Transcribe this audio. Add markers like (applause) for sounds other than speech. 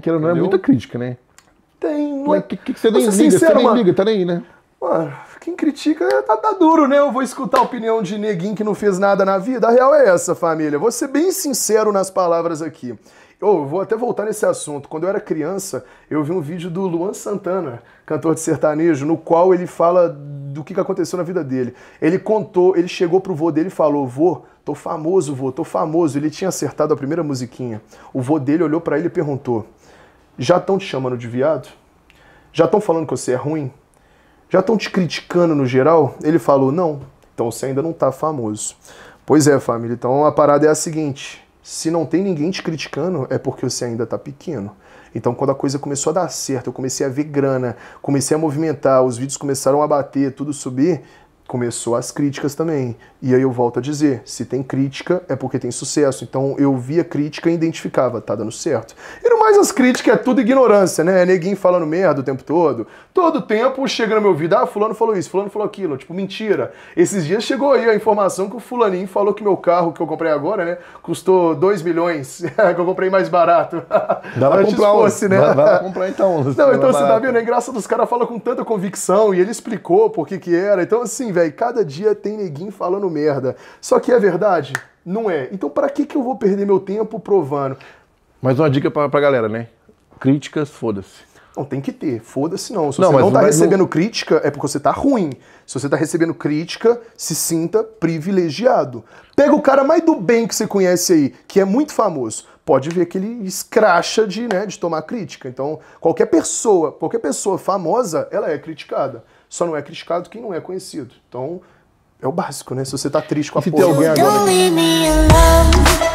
que não é muita crítica, né? Tem, não é. O que, que, você nem é liga? Sincero, você nem liga, tá nem aí, né? Mano, quem critica é, tá, tá, duro, né? Eu vou escutar a opinião de neguinho que não fez nada na vida. A real é essa, família. Vou ser bem sincero nas palavras aqui. Eu vou até voltar nesse assunto. Quando eu era criança, eu vi um vídeo do Luan Santana, cantor de sertanejo, no qual ele fala do que aconteceu na vida dele. Ele contou, ele chegou pro vô dele e falou: "Vô, tô famoso, vô, tô famoso". Ele tinha acertado a primeira musiquinha. O vô dele olhou para ele e perguntou: "Já estão te chamando de viado? Já estão falando que você é ruim? Já estão te criticando no geral?" Ele falou: "Não. Então você ainda não tá famoso". Pois é, família. Então a parada é a seguinte: se não tem ninguém te criticando, é porque você ainda está pequeno. Então, quando a coisa começou a dar certo, eu comecei a ver grana, comecei a movimentar, os vídeos começaram a bater, tudo subir, começou as críticas também. E aí eu volto a dizer, se tem crítica é porque tem sucesso. Então eu via crítica e identificava, tá dando certo. E no mais as críticas é tudo ignorância, né? É neguinho falando merda o tempo todo. Todo tempo chega no meu ouvido, ah, fulano falou isso, fulano falou aquilo. Tipo, mentira. Esses dias chegou aí a informação que o fulaninho falou que meu carro que eu comprei agora, né, custou 2 milhões, (laughs) que eu comprei mais barato. (laughs) Dá pra comprar fosse, um, né? Vai, comprar então. (laughs) Não, então você tá vendo, né? a graça dos caras fala com tanta convicção e ele explicou por que que era. Então assim, velho, velho, cada dia tem neguinho falando merda. Só que é verdade? Não é. Então para que, que eu vou perder meu tempo provando? Mais uma dica pra, pra galera, né? Críticas, foda-se. Não, tem que ter. Foda-se não. Se não, você não tá recebendo não... crítica, é porque você tá ruim. Se você tá recebendo crítica, se sinta privilegiado. Pega o cara mais do bem que você conhece aí, que é muito famoso pode ver que ele escracha de, né, de tomar crítica. Então, qualquer pessoa, qualquer pessoa famosa, ela é criticada. Só não é criticado quem não é conhecido. Então, é o básico, né? Se você tá triste com a então, porra, alguém agora.